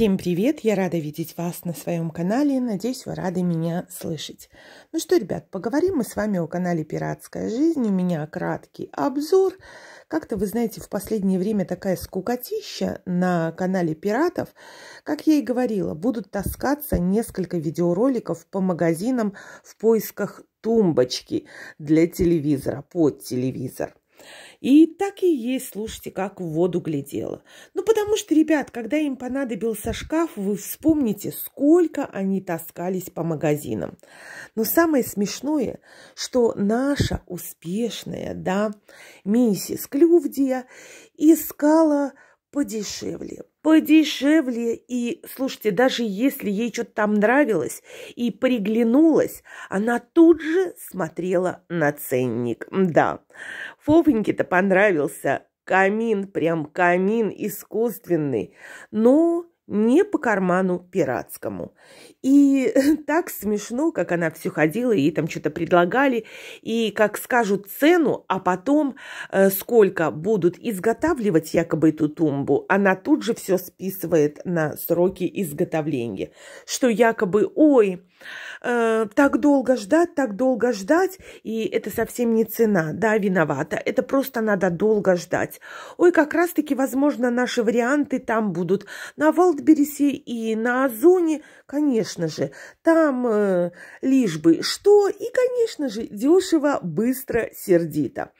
Всем привет! Я рада видеть вас на своем канале. Надеюсь, вы рады меня слышать. Ну что, ребят, поговорим мы с вами о канале «Пиратская жизнь». У меня краткий обзор. Как-то, вы знаете, в последнее время такая скукотища на канале «Пиратов». Как я и говорила, будут таскаться несколько видеороликов по магазинам в поисках тумбочки для телевизора, под телевизор. И так и есть, слушайте, как в воду глядела. Ну, потому что, ребят, когда им понадобился шкаф, вы вспомните, сколько они таскались по магазинам. Но самое смешное, что наша успешная, да, миссис Клювдия искала подешевле подешевле. И, слушайте, даже если ей что-то там нравилось и приглянулось, она тут же смотрела на ценник. Да, Фофеньке-то понравился камин, прям камин искусственный, но не по карману пиратскому. И так смешно, как она все ходила, ей там что-то предлагали, и как скажут цену, а потом э, сколько будут изготавливать якобы эту тумбу, она тут же все списывает на сроки изготовления, что якобы, ой, э, так долго ждать, так долго ждать, и это совсем не цена, да, виновата, это просто надо долго ждать. Ой, как раз-таки, возможно, наши варианты там будут на Валдберисе и на Озоне, конечно, конечно же, там э, лишь бы что, и, конечно же, дешево, быстро, сердито.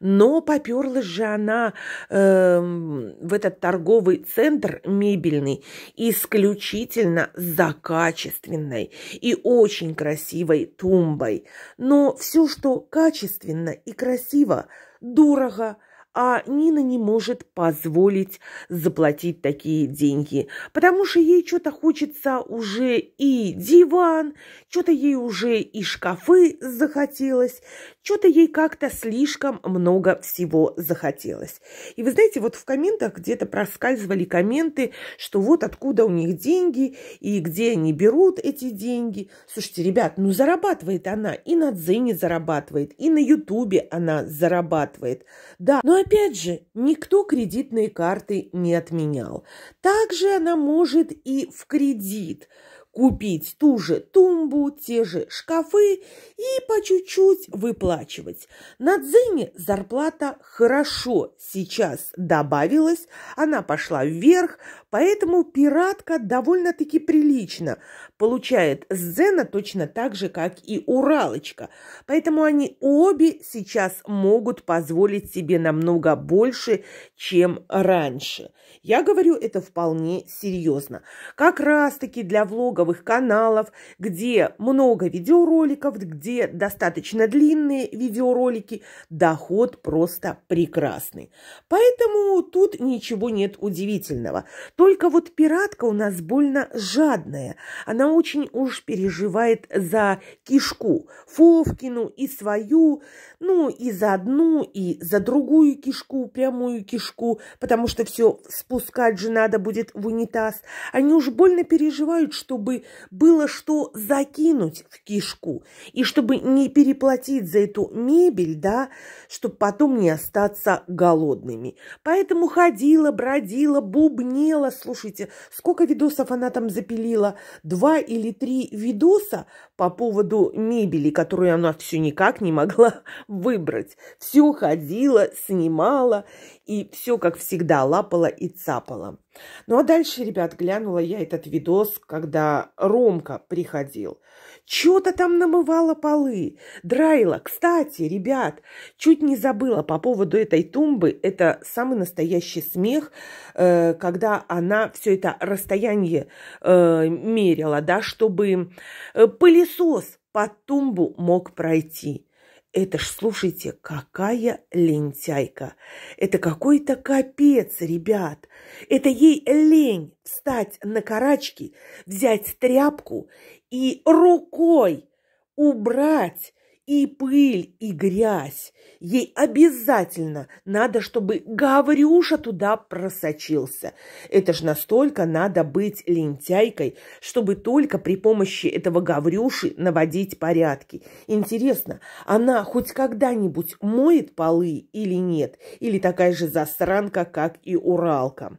Но поперлась же она э, в этот торговый центр мебельный исключительно за качественной и очень красивой тумбой. Но все, что качественно и красиво, дорого – а Нина не может позволить заплатить такие деньги, потому что ей что-то хочется уже и диван, что-то ей уже и шкафы захотелось, что-то ей как-то слишком много всего захотелось. И вы знаете, вот в комментах где-то проскальзывали комменты, что вот откуда у них деньги и где они берут эти деньги. Слушайте, ребят, ну зарабатывает она и на Дзене зарабатывает, и на Ютубе она зарабатывает. Да, но опять же, никто кредитные карты не отменял. Также она может и в кредит купить ту же тумбу, те же шкафы и по чуть-чуть выплачивать. На Дзене зарплата хорошо сейчас добавилась, она пошла вверх, поэтому пиратка довольно-таки прилично получает Сзена точно так же, как и Уралочка. Поэтому они обе сейчас могут позволить себе намного больше, чем раньше. Я говорю это вполне серьезно. Как раз-таки для влоговых каналов, где много видеороликов, где достаточно длинные видеоролики, доход просто прекрасный. Поэтому тут ничего нет удивительного. Только вот пиратка у нас больно жадная. Она очень уж переживает за кишку, Фовкину и свою, ну и за одну, и за другую кишку, прямую кишку, потому что все спускать же надо будет в унитаз. Они уж больно переживают, чтобы было что закинуть в кишку, и чтобы не переплатить за эту мебель, да, чтобы потом не остаться голодными. Поэтому ходила, бродила, бубнела, слушайте, сколько видосов она там запилила, два или три видоса по поводу мебели, которую она все никак не могла выбрать. Все ходила, снимала и все, как всегда, лапала и цапала. Ну а дальше, ребят, глянула я этот видос, когда Ромка приходил что то там намывала полы, драила. Кстати, ребят, чуть не забыла по поводу этой тумбы. Это самый настоящий смех, э, когда она все это расстояние э, мерила, да, чтобы э, пылесос под тумбу мог пройти. Это ж, слушайте, какая лентяйка. Это какой-то капец, ребят. Это ей лень встать на карачки, взять тряпку и рукой убрать и пыль, и грязь. Ей обязательно надо, чтобы Гаврюша туда просочился. Это ж настолько надо быть лентяйкой, чтобы только при помощи этого Гаврюши наводить порядки. Интересно, она хоть когда-нибудь моет полы или нет? Или такая же засранка, как и Уралка?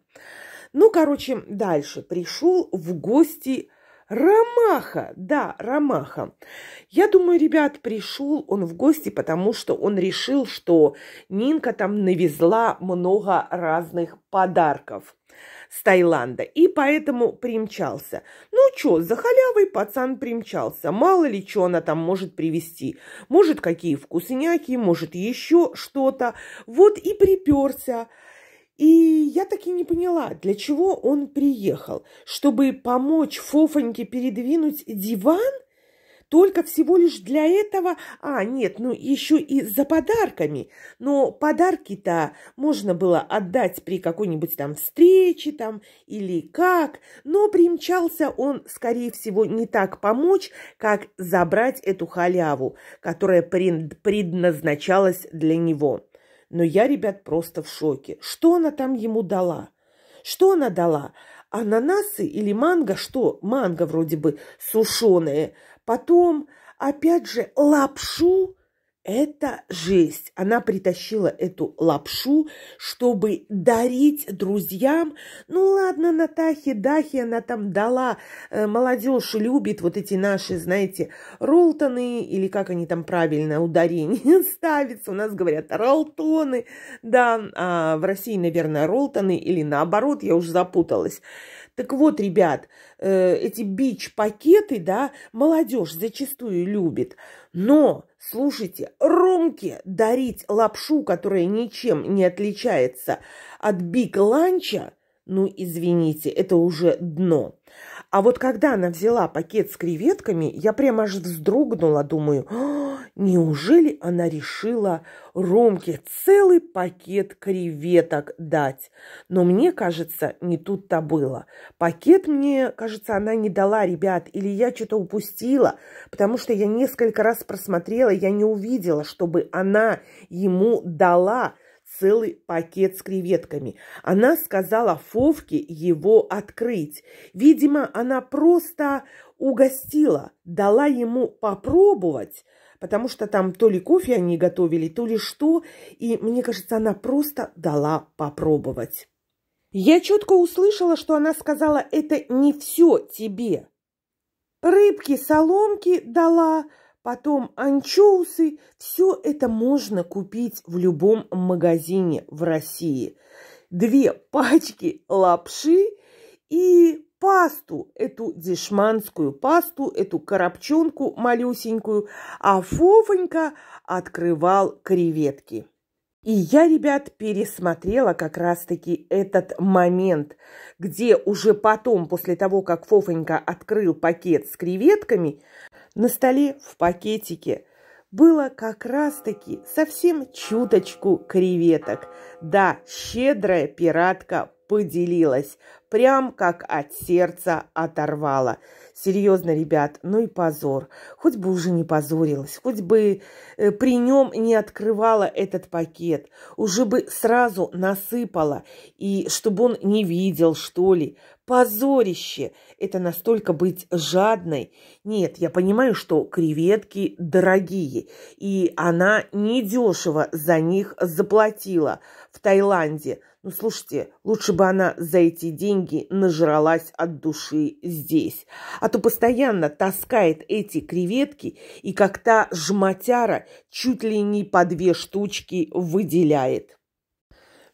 Ну, короче, дальше. Пришел в гости Ромаха, да, Ромаха. Я думаю, ребят, пришел он в гости, потому что он решил, что Нинка там навезла много разных подарков с Таиланда, и поэтому примчался. Ну что, за халявой пацан примчался, мало ли что она там может привезти. Может, какие вкусняки, может, еще что-то. Вот и приперся. И я так и не поняла, для чего он приехал. Чтобы помочь Фофоньке передвинуть диван? Только всего лишь для этого... А, нет, ну еще и за подарками. Но подарки-то можно было отдать при какой-нибудь там встрече там или как. Но примчался он, скорее всего, не так помочь, как забрать эту халяву, которая предназначалась для него. Но я, ребят, просто в шоке. Что она там ему дала? Что она дала? Ананасы или манго? Что? Манго вроде бы сушеные. Потом, опять же, лапшу это жесть. Она притащила эту лапшу, чтобы дарить друзьям. Ну ладно, Натахи, Дахи, она там дала. Э, молодежь любит вот эти наши, знаете, ролтоны, или как они там правильно, ударение ставятся? У нас говорят ролтоны, да, а в России, наверное, ролтоны или наоборот, я уже запуталась. Так вот, ребят, э, эти бич-пакеты, да, молодежь зачастую любит. Но, слушайте, Ромке дарить лапшу, которая ничем не отличается от биг-ланча, ну, извините, это уже дно. А вот когда она взяла пакет с креветками, я прямо аж вздрогнула, думаю, «А, Неужели она решила Ромке целый пакет креветок дать? Но мне кажется, не тут-то было. Пакет мне, кажется, она не дала, ребят, или я что-то упустила, потому что я несколько раз просмотрела, я не увидела, чтобы она ему дала целый пакет с креветками. Она сказала Фовке его открыть. Видимо, она просто угостила, дала ему попробовать – потому что там то ли кофе они готовили, то ли что, и мне кажется, она просто дала попробовать. Я четко услышала, что она сказала, это не все тебе. Рыбки, соломки дала, потом анчоусы. Все это можно купить в любом магазине в России. Две пачки лапши и пасту, эту дешманскую пасту, эту коробчонку малюсенькую, а Фофонька открывал креветки. И я, ребят, пересмотрела как раз-таки этот момент, где уже потом, после того, как Фофонька открыл пакет с креветками, на столе в пакетике было как раз-таки совсем чуточку креветок. Да, щедрая пиратка поделилась. Прям как от сердца оторвало. Серьезно, ребят, ну и позор. Хоть бы уже не позорилась, хоть бы э, при нем не открывала этот пакет. Уже бы сразу насыпала, и чтобы он не видел, что ли. Позорище! Это настолько быть жадной. Нет, я понимаю, что креветки дорогие, и она недешево за них заплатила в Таиланде – ну, слушайте, лучше бы она за эти деньги нажралась от души здесь. А то постоянно таскает эти креветки и как та жматяра чуть ли не по две штучки выделяет.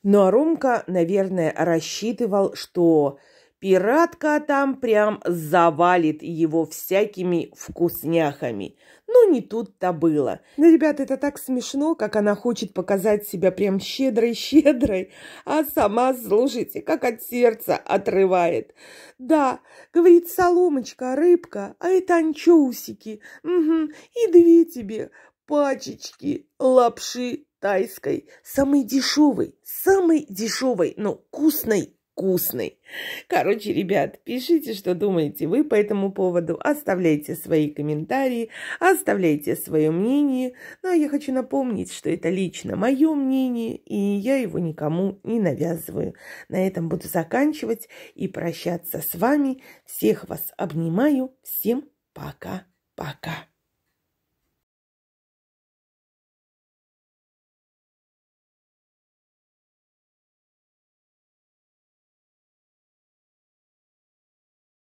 Ну, а Ромка, наверное, рассчитывал, что Пиратка там прям завалит его всякими вкусняхами. Но ну, не тут-то было. Ну, ребята, это так смешно, как она хочет показать себя прям щедрой-щедрой, а сама, слушайте, как от сердца отрывает. Да, говорит, соломочка, рыбка, а это анчоусики. Угу, и две тебе пачечки лапши тайской, самой дешевой, самой дешевой, но вкусной вкусный. Короче, ребят, пишите, что думаете вы по этому поводу, оставляйте свои комментарии, оставляйте свое мнение. Ну, а я хочу напомнить, что это лично мое мнение, и я его никому не навязываю. На этом буду заканчивать и прощаться с вами. Всех вас обнимаю. Всем пока-пока.